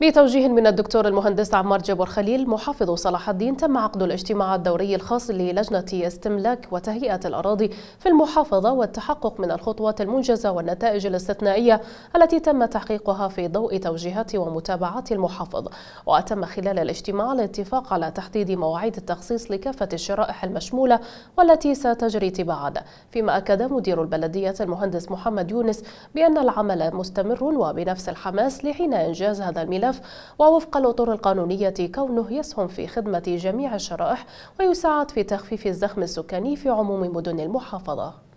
بتوجيه من الدكتور المهندس عمار جبر خليل محافظ صلاح الدين تم عقد الاجتماع الدوري الخاص للجنة استملاك وتهيئة الأراضي في المحافظة والتحقق من الخطوات المنجزة والنتائج الاستثنائية التي تم تحقيقها في ضوء توجيهات ومتابعات المحافظ وتم خلال الاجتماع الاتفاق على تحديد مواعيد التخصيص لكافة الشرائح المشمولة والتي ستجري تباعا فيما أكد مدير البلدية المهندس محمد يونس بأن العمل مستمر وبنفس الحماس لحين إنجاز هذا الميلاد الملف ووفق الأطر القانونية كونه يسهم في خدمة جميع الشرائح ويساعد في تخفيف الزخم السكاني في عموم مدن المحافظة